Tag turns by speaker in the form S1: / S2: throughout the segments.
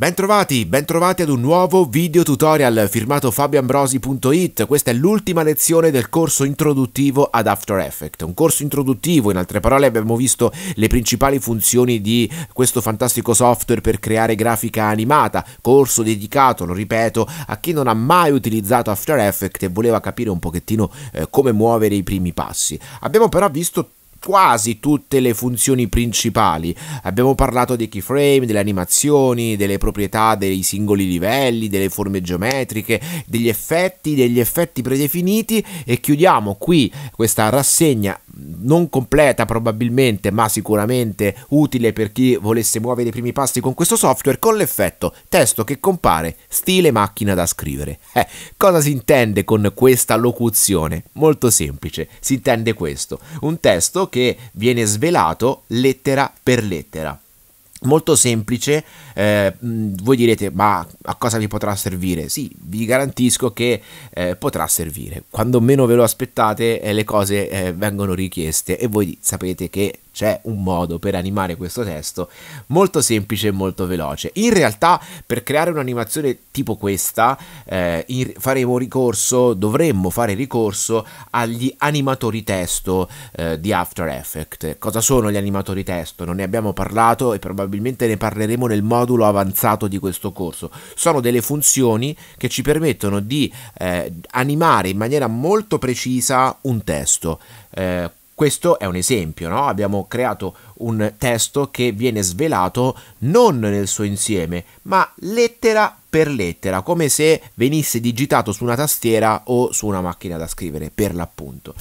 S1: Bentrovati, bentrovati ad un nuovo video tutorial firmato fabioambrosi.it. Questa è l'ultima lezione del corso introduttivo ad After Effects. Un corso introduttivo, in altre parole abbiamo visto le principali funzioni di questo fantastico software per creare grafica animata, corso dedicato, lo ripeto, a chi non ha mai utilizzato After Effects e voleva capire un pochettino eh, come muovere i primi passi. Abbiamo però visto quasi tutte le funzioni principali. Abbiamo parlato dei keyframe, delle animazioni, delle proprietà dei singoli livelli, delle forme geometriche, degli effetti, degli effetti predefiniti e chiudiamo qui questa rassegna non completa probabilmente, ma sicuramente utile per chi volesse muovere i primi passi con questo software, con l'effetto testo che compare, stile macchina da scrivere. Eh, cosa si intende con questa locuzione? Molto semplice, si intende questo, un testo che viene svelato lettera per lettera molto semplice, eh, mm, voi direte ma a cosa vi potrà servire? Sì, vi garantisco che eh, potrà servire, quando meno ve lo aspettate eh, le cose eh, vengono richieste e voi sapete che c'è un modo per animare questo testo molto semplice e molto veloce. In realtà per creare un'animazione tipo questa eh, faremo ricorso, dovremmo fare ricorso agli animatori testo eh, di After Effects. Cosa sono gli animatori testo? Non ne abbiamo parlato e probabilmente ne parleremo nel modulo avanzato di questo corso. Sono delle funzioni che ci permettono di eh, animare in maniera molto precisa un testo eh, questo è un esempio, no? abbiamo creato un testo che viene svelato non nel suo insieme, ma lettera per lettera, come se venisse digitato su una tastiera o su una macchina da scrivere, per l'appunto.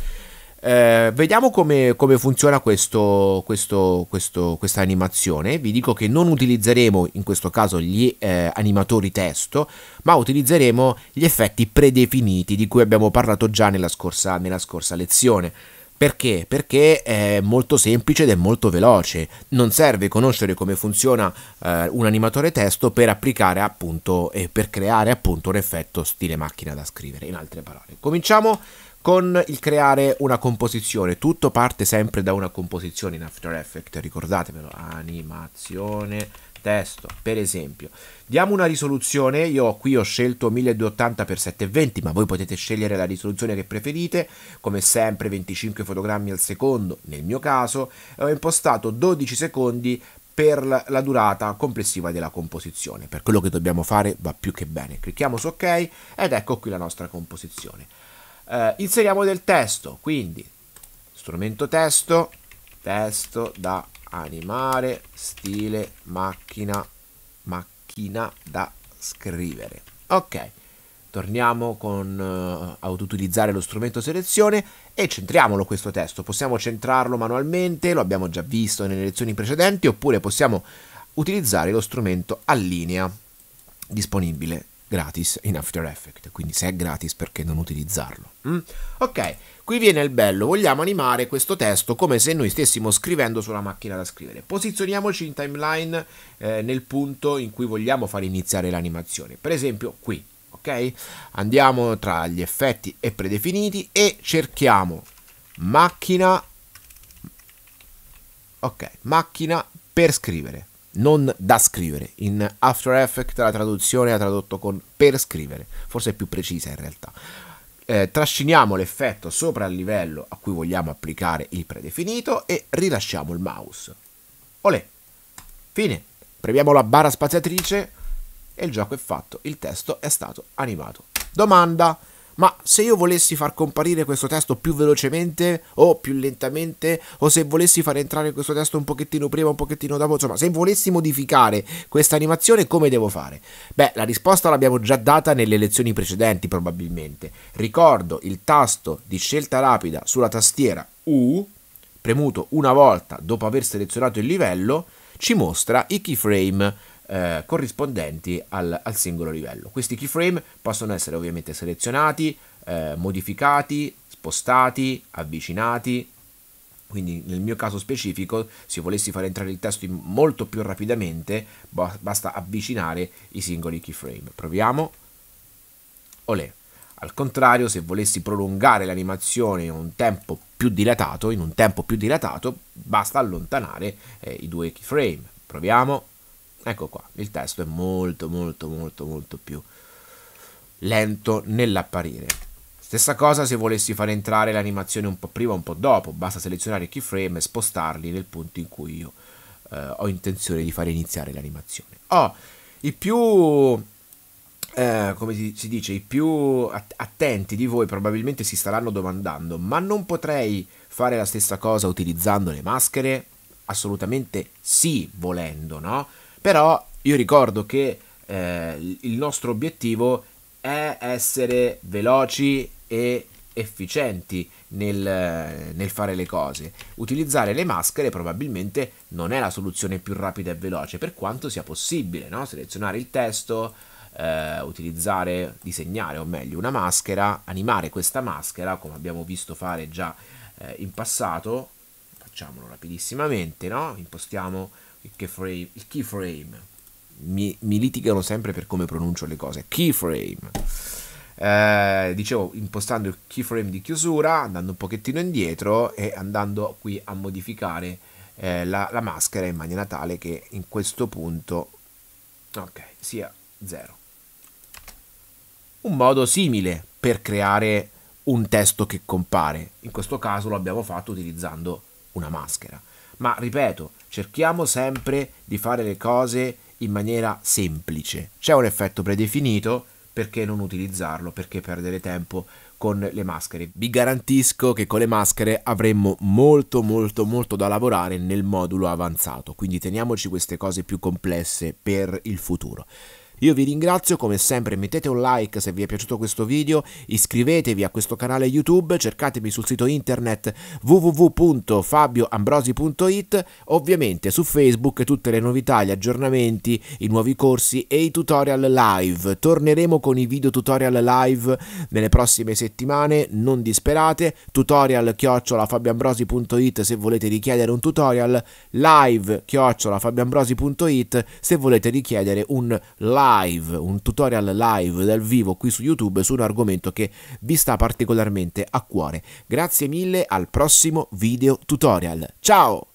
S1: Eh, vediamo come, come funziona questo, questo, questo, questa animazione. Vi dico che non utilizzeremo in questo caso gli eh, animatori testo, ma utilizzeremo gli effetti predefiniti di cui abbiamo parlato già nella scorsa, nella scorsa lezione. Perché? Perché è molto semplice ed è molto veloce. Non serve conoscere come funziona eh, un animatore testo per applicare appunto e per creare appunto un effetto stile macchina da scrivere, in altre parole. Cominciamo con il creare una composizione. Tutto parte sempre da una composizione in After Effects, ricordatevelo, animazione testo, per esempio. Diamo una risoluzione, io qui ho scelto 1280x720, ma voi potete scegliere la risoluzione che preferite, come sempre 25 fotogrammi al secondo, nel mio caso eh, ho impostato 12 secondi per la durata complessiva della composizione. Per quello che dobbiamo fare va più che bene. Clicchiamo su OK ed ecco qui la nostra composizione. Eh, inseriamo del testo, quindi strumento testo, testo da animale, stile, macchina, macchina da scrivere. Ok, torniamo con uh, eh, ad utilizzare lo strumento selezione e centriamolo questo testo. Possiamo centrarlo manualmente, lo abbiamo già visto nelle lezioni precedenti, oppure possiamo utilizzare lo strumento allinea disponibile gratis in After Effects. Quindi se è gratis perché non utilizzarlo? Mm? Ok, qui viene il bello, vogliamo animare questo testo come se noi stessimo scrivendo sulla macchina da scrivere. Posizioniamoci in timeline eh, nel punto in cui vogliamo far iniziare l'animazione, per esempio qui. Ok? Andiamo tra gli effetti e predefiniti e cerchiamo macchina ok, macchina per scrivere, non da scrivere. In After Effects la traduzione ha tradotto con per scrivere, forse è più precisa in realtà eh, trasciniamo l'effetto sopra il livello a cui vogliamo applicare il predefinito e rilasciamo il mouse. Olè! Fine! Premiamo la barra spaziatrice e il gioco è fatto, il testo è stato animato. Domanda! ma se io volessi far comparire questo testo più velocemente o più lentamente, o se volessi far entrare questo testo un pochettino prima, un pochettino dopo, insomma, se volessi modificare questa animazione, come devo fare? Beh, la risposta l'abbiamo già data nelle lezioni precedenti, probabilmente. Ricordo il tasto di scelta rapida sulla tastiera U, premuto una volta dopo aver selezionato il livello, ci mostra i keyframe eh, corrispondenti al, al, singolo livello. Questi keyframe possono essere ovviamente selezionati, eh, modificati, spostati, avvicinati. Quindi nel mio caso specifico, se volessi far entrare il testo molto più rapidamente, basta avvicinare i singoli keyframe. Proviamo. Olè. Al contrario, se volessi prolungare l'animazione in un tempo più dilatato, in un tempo più dilatato, basta allontanare eh, i due keyframe. Proviamo. Ecco qua, il testo è molto molto molto molto più lento nell'apparire. Stessa cosa se volessi far entrare l'animazione un po' prima o un po' dopo, basta selezionare i keyframe e spostarli nel punto in cui io eh, ho intenzione di far iniziare l'animazione. Oh, i più eh, come si dice, i più attenti di voi probabilmente si staranno domandando, ma non potrei fare la stessa cosa utilizzando le maschere? Assolutamente sì, volendo, no? Però io ricordo che eh, il nostro obiettivo è essere veloci e efficienti nel, nel, fare le cose. Utilizzare le maschere probabilmente non è la soluzione più rapida e veloce, per quanto sia possibile, no? selezionare il testo, eh, utilizzare, disegnare o meglio una maschera, animare questa maschera come abbiamo visto fare già eh, in passato, facciamolo rapidissimamente, no? impostiamo il keyframe, il keyframe. Mi, mi, litigano sempre per come pronuncio le cose. Keyframe. Eh, dicevo, impostando il keyframe di chiusura, andando un pochettino indietro e andando qui a modificare eh, la, la, maschera in maniera tale che in questo punto ok, sia 0. Un modo simile per creare un testo che compare. In questo caso lo abbiamo fatto utilizzando una maschera. Ma ripeto, cerchiamo sempre di fare le cose in maniera semplice. C'è un effetto predefinito, perché non utilizzarlo? Perché perdere tempo con le maschere? Vi garantisco che con le maschere avremmo molto molto molto da lavorare nel modulo avanzato, quindi teniamoci queste cose più complesse per il futuro. Io vi ringrazio come sempre, mettete un like se vi è piaciuto questo video, iscrivetevi a questo canale YouTube, cercatemi sul sito internet www.fabioambrosi.it, ovviamente su Facebook tutte le novità, gli aggiornamenti, i nuovi corsi e i tutorial live. Torneremo con i video tutorial live nelle prossime settimane, non disperate, tutorial chiocciolafabioambrosi.it se volete richiedere un tutorial, live chiocciolafabioambrosi.it se volete richiedere un live live, un tutorial live dal vivo qui su YouTube su un argomento che vi sta particolarmente a cuore. Grazie mille, al prossimo video tutorial. Ciao!